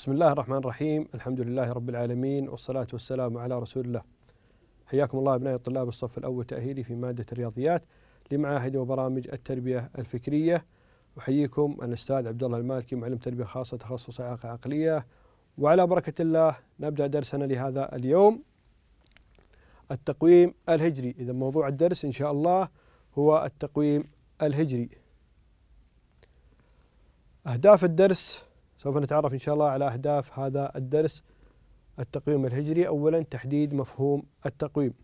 بسم الله الرحمن الرحيم الحمد لله رب العالمين والصلاة والسلام على رسول الله حياكم الله أبنائي طلاب الصف الأول تأهيلي في مادة الرياضيات لمعاهد وبرامج التربية الفكرية أحييكم الأستاذ عبد الله المالكي معلم تربية خاصة تخصص إعاقة عقلية وعلى بركة الله نبدأ درسنا لهذا اليوم التقويم الهجري إذا موضوع الدرس إن شاء الله هو التقويم الهجري أهداف الدرس سوف نتعرف إن شاء الله على أهداف هذا الدرس التقويم الهجري أولا تحديد مفهوم التقويم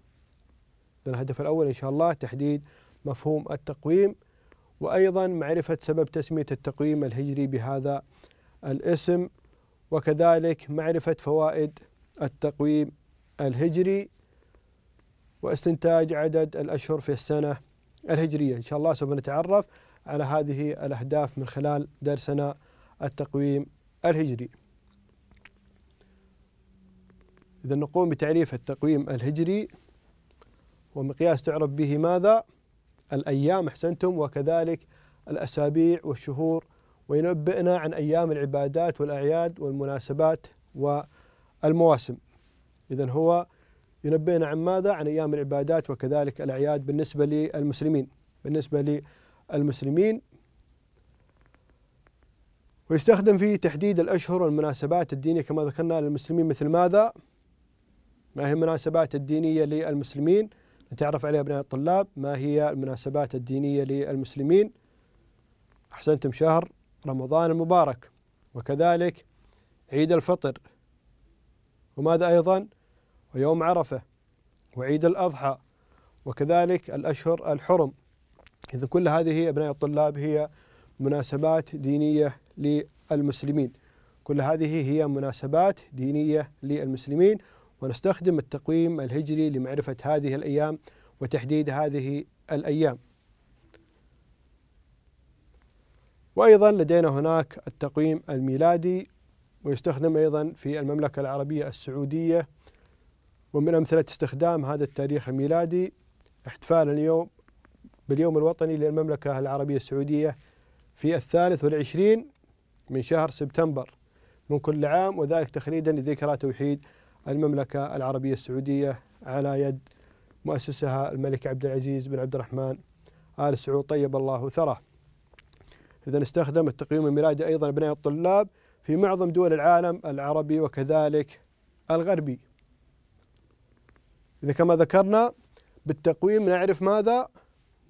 الهدف الأول إن شاء الله تحديد مفهوم التقويم وأيضا معرفة سبب تسمية التقويم الهجري بهذا الاسم وكذلك معرفة فوائد التقويم الهجري واستنتاج عدد الأشهر في السنة الهجرية إن شاء الله سوف نتعرف على هذه الأهداف من خلال درسنا التقويم الهجري إذا نقوم بتعريف التقويم الهجري ومقياس تعرف به ماذا؟ الأيام أحسنتم وكذلك الأسابيع والشهور وينبئنا عن أيام العبادات والأعياد والمناسبات والمواسم إذا هو ينبئنا عن ماذا؟ عن أيام العبادات وكذلك الأعياد بالنسبة للمسلمين بالنسبة للمسلمين ويستخدم في تحديد الأشهر والمناسبات الدينية كما ذكرنا للمسلمين مثل ماذا؟ ما هي المناسبات الدينية للمسلمين؟ نتعرف عليها أبناء الطلاب ما هي المناسبات الدينية للمسلمين؟ أحسنتم شهر رمضان المبارك وكذلك عيد الفطر وماذا أيضا؟ ويوم عرفة وعيد الأضحى وكذلك الأشهر الحرم إذا كل هذه أبناء الطلاب هي مناسبات دينية للمسلمين كل هذه هي مناسبات دينية للمسلمين ونستخدم التقويم الهجري لمعرفة هذه الأيام وتحديد هذه الأيام وأيضا لدينا هناك التقويم الميلادي ويستخدم أيضا في المملكة العربية السعودية ومن أمثلة استخدام هذا التاريخ الميلادي احتفال اليوم باليوم الوطني للمملكة العربية السعودية في الثالث والعشرين من شهر سبتمبر من كل عام وذلك تخليدا لذكرى توحيد المملكة العربية السعودية على يد مؤسسها الملك عبد العزيز بن عبد الرحمن آل سعود طيب الله ثره إذا استخدم التقييم الميلادي أيضا بناء الطلاب في معظم دول العالم العربي وكذلك الغربي إذا كما ذكرنا بالتقويم نعرف ماذا؟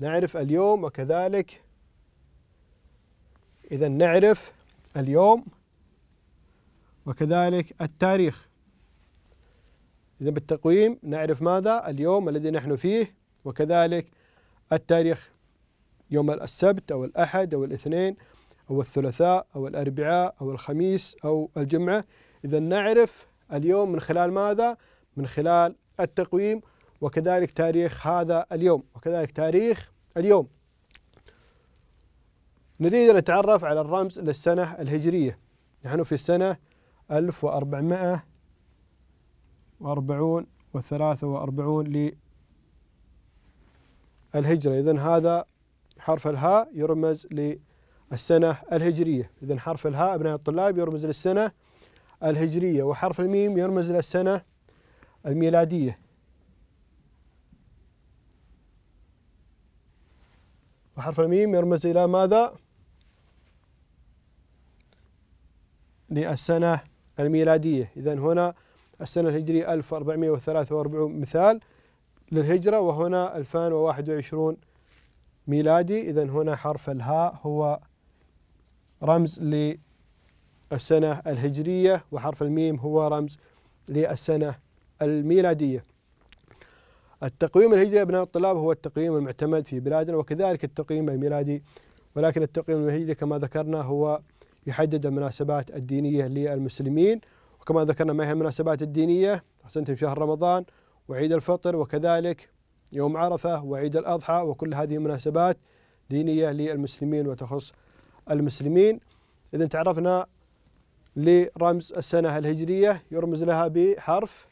نعرف اليوم وكذلك إذا نعرف اليوم وكذلك التاريخ إذا بالتقويم نعرف ماذا اليوم الذي نحن فيه وكذلك التاريخ يوم السبت أو الأحد أو الاثنين أو الثلاثاء أو الأربعاء أو الخميس أو الجمعة إذا نعرف اليوم من خلال ماذا؟ من خلال التقويم وكذلك تاريخ هذا اليوم وكذلك تاريخ اليوم نريد أن نتعرف على الرمز للسنة الهجرية نحن في السنة 1440 و43 للهجرة إذا هذا حرف الهاء يرمز للسنة الهجرية إذا حرف الهاء أبناء الطلاب يرمز للسنة الهجرية وحرف الميم يرمز للسنة الميلادية وحرف الميم يرمز إلى ماذا؟ للسنة الميلادية إذا هنا السنة الهجرية 1443 مثال للهجرة وهنا 2021 ميلادي إذا هنا حرف الهاء هو رمز للسنة الهجرية وحرف الميم هو رمز للسنة الميلادية التقويم الهجري أبناء الطلاب هو التقويم المعتمد في بلادنا وكذلك التقويم الميلادي ولكن التقويم الهجري كما ذكرنا هو يحدد المناسبات الدينية للمسلمين وكما ذكرنا ما هي المناسبات الدينية في شهر رمضان وعيد الفطر وكذلك يوم عرفة وعيد الأضحى وكل هذه مناسبات دينية للمسلمين وتخص المسلمين إذا تعرفنا لرمز السنة الهجرية يرمز لها بحرف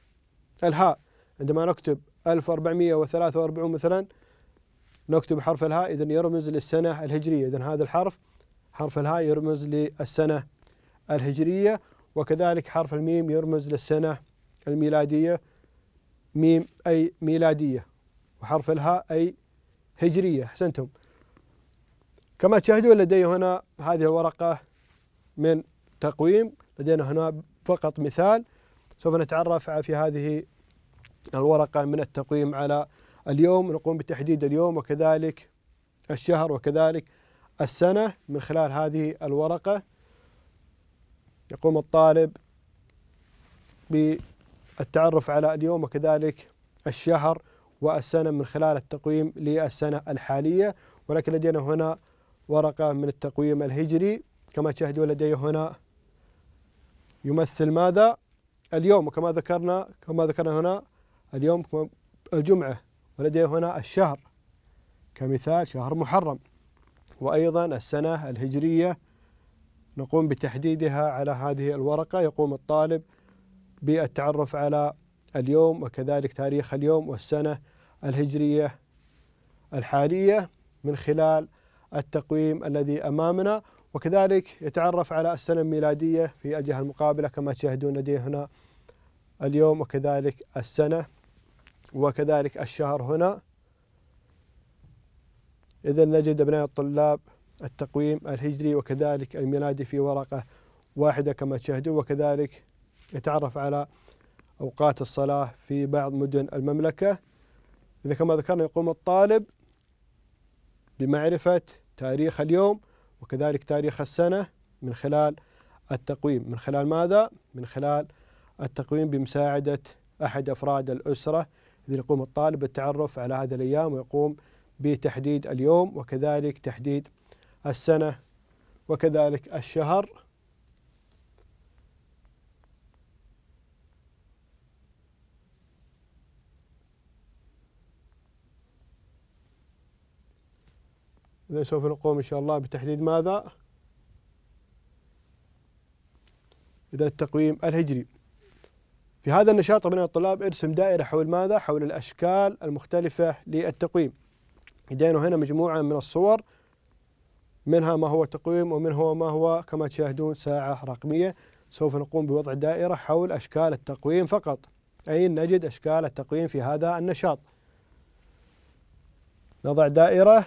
الهاء عندما نكتب 1443 مثلا نكتب حرف الهاء إذا يرمز للسنة الهجرية إذا هذا الحرف حرف الهاء يرمز للسنة الهجرية وكذلك حرف الميم يرمز للسنة الميلادية ميم أي ميلادية وحرف الهاء أي هجرية أحسنتم كما تشاهدون لدي هنا هذه الورقة من تقويم لدينا هنا فقط مثال سوف نتعرف في هذه الورقة من التقويم على اليوم نقوم بتحديد اليوم وكذلك الشهر وكذلك السنة من خلال هذه الورقة يقوم الطالب بالتعرف على اليوم وكذلك الشهر والسنة من خلال التقويم للسنة الحالية ولكن لدينا هنا ورقة من التقويم الهجري كما تشاهدون لدي هنا يمثل ماذا اليوم وكما ذكرنا كما ذكرنا هنا اليوم الجمعة ولدي هنا الشهر كمثال شهر محرم وأيضا السنة الهجرية نقوم بتحديدها على هذه الورقة يقوم الطالب بالتعرف على اليوم وكذلك تاريخ اليوم والسنة الهجرية الحالية من خلال التقويم الذي أمامنا وكذلك يتعرف على السنة الميلادية في الجهة المقابلة كما تشاهدون لدي هنا اليوم وكذلك السنة وكذلك الشهر هنا إذا نجد أبناء الطلاب التقويم الهجري وكذلك الميلادي في ورقة واحدة كما تشاهدون وكذلك يتعرف على أوقات الصلاة في بعض مدن المملكة إذا كما ذكرنا يقوم الطالب بمعرفة تاريخ اليوم وكذلك تاريخ السنة من خلال التقويم من خلال ماذا؟ من خلال التقويم بمساعدة أحد أفراد الأسرة إذا يقوم الطالب بالتعرف على هذه الأيام ويقوم بتحديد اليوم وكذلك تحديد السنة وكذلك الشهر إذا سوف نقوم إن شاء الله بتحديد ماذا؟ إذا التقويم الهجري في هذا النشاط طبعا الطلاب ارسم دائرة حول ماذا؟ حول الأشكال المختلفة للتقويم لدينا هنا مجموعة من الصور منها ما هو تقويم ومنها ما هو كما تشاهدون ساعة رقمية سوف نقوم بوضع دائرة حول أشكال التقويم فقط أي نجد أشكال التقويم في هذا النشاط نضع دائرة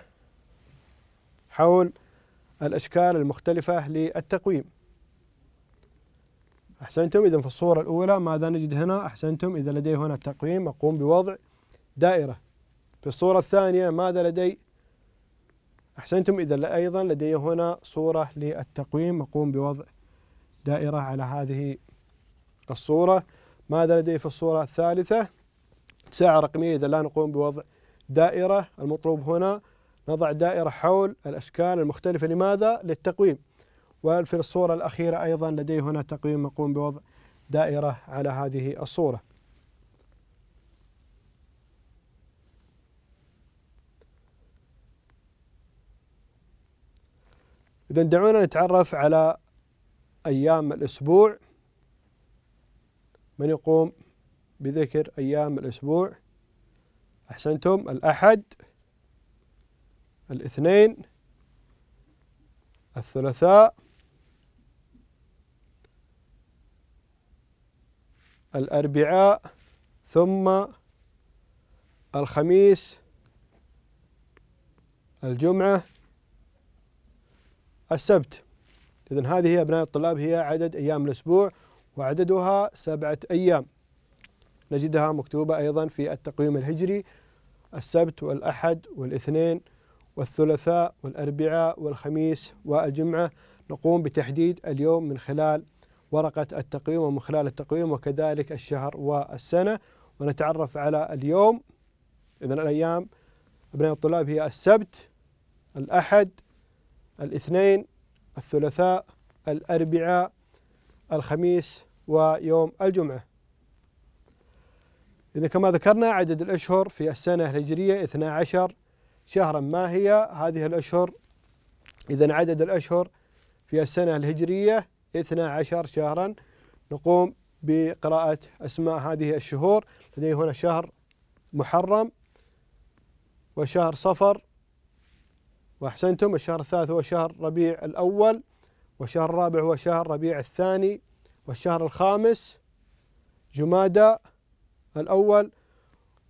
حول الأشكال المختلفة للتقويم أحسنتم إذا في الصورة الأولى ماذا نجد هنا أحسنتم إذا لدي هنا التقويم أقوم بوضع دائرة في الصورة الثانية ماذا لدي؟ أحسنتم إذا أيضا لدي هنا صورة للتقويم أقوم بوضع دائرة على هذه الصورة ماذا لدي في الصورة الثالثة؟ ساعة رقمية إذا لا نقوم بوضع دائرة المطلوب هنا نضع دائرة حول الأشكال المختلفة لماذا؟ للتقويم وفي الصورة الأخيرة أيضا لدي هنا تقويم أقوم بوضع دائرة على هذه الصورة إذا دعونا نتعرف على أيام الأسبوع من يقوم بذكر أيام الأسبوع أحسنتم الأحد الاثنين الثلاثاء الأربعاء ثم الخميس الجمعة السبت إذا هذه يا أبناء الطلاب هي عدد أيام الأسبوع وعددها سبعة أيام نجدها مكتوبة أيضا في التقويم الهجري السبت والأحد والاثنين والثلاثاء والأربعاء والخميس والجمعة نقوم بتحديد اليوم من خلال ورقة التقويم ومن خلال التقويم وكذلك الشهر والسنة ونتعرف على اليوم إذا الأيام أبناء الطلاب هي السبت الأحد الاثنين الثلاثاء الأربعاء الخميس ويوم الجمعة إذا كما ذكرنا عدد الأشهر في السنة الهجرية 12 شهرا ما هي هذه الأشهر إذا عدد الأشهر في السنة الهجرية 12 شهرا نقوم بقراءة أسماء هذه الشهور لدي هنا شهر محرم وشهر صفر وأحسنتم الشهر الثالث هو شهر ربيع الأول والشهر الرابع هو شهر ربيع الثاني والشهر الخامس جمادى الأول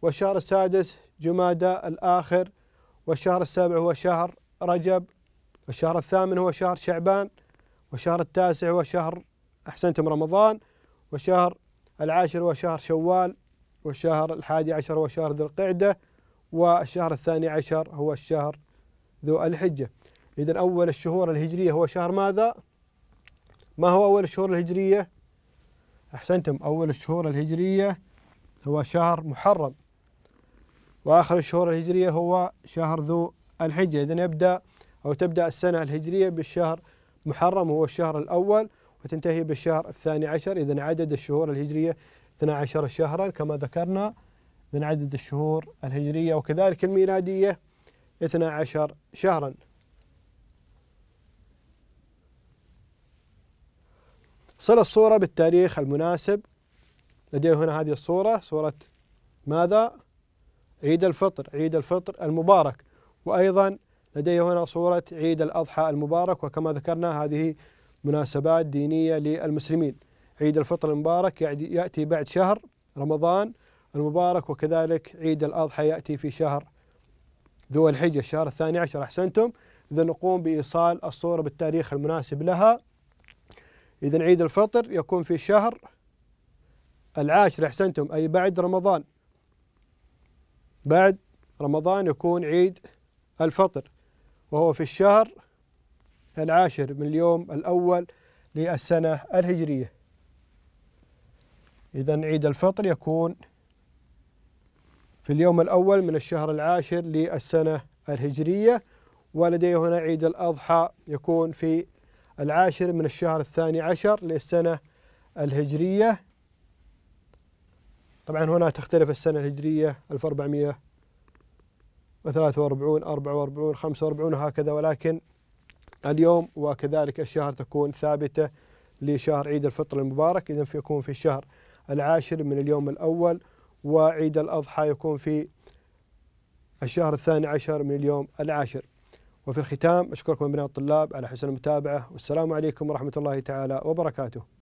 والشهر السادس جمادى الآخر والشهر السابع هو شهر رجب والشهر الثامن هو شهر شعبان والشهر التاسع هو شهر أحسنتم رمضان والشهر العاشر هو شهر شوال والشهر الحادي عشر هو شهر ذي القعدة والشهر الثاني عشر هو الشهر ذو الحجة إذا أول الشهور الهجرية هو شهر ماذا؟ ما هو أول الشهور الهجرية؟ أحسنتم أول الشهور الهجرية هو شهر محرم وآخر الشهور الهجرية هو شهر ذو الحجة إذا يبدأ أو تبدأ السنة الهجرية بالشهر محرم هو الشهر الأول وتنتهي بالشهر الثاني عشر إذا عدد الشهور الهجرية 12 شهرا كما ذكرنا من عدد الشهور الهجرية وكذلك الميلادية 12 شهرا صل الصورة بالتاريخ المناسب لدي هنا هذه الصورة صورة ماذا؟ عيد الفطر عيد الفطر المبارك وأيضا لدي هنا صورة عيد الأضحى المبارك وكما ذكرنا هذه مناسبات دينية للمسلمين عيد الفطر المبارك يأتي بعد شهر رمضان المبارك وكذلك عيد الأضحى يأتي في شهر ذو الحجة الشهر الثاني عشر أحسنتم إذا نقوم بإيصال الصورة بالتاريخ المناسب لها إذا عيد الفطر يكون في الشهر العاشر أحسنتم أي بعد رمضان بعد رمضان يكون عيد الفطر وهو في الشهر العاشر من اليوم الأول للسنة الهجرية إذا عيد الفطر يكون في اليوم الأول من الشهر العاشر للسنة الهجرية ولدي هنا عيد الأضحى يكون في العاشر من الشهر الثاني عشر للسنة الهجرية طبعا هنا تختلف السنة الهجرية 1443 44 45 وهكذا ولكن اليوم وكذلك الشهر تكون ثابتة لشهر عيد الفطر المبارك إذا فيكون في الشهر العاشر من اليوم الأول وعيد الأضحى يكون في الشهر الثاني عشر من اليوم العاشر وفي الختام أشكركم أبناء الطلاب على حسن المتابعة والسلام عليكم ورحمة الله تعالى وبركاته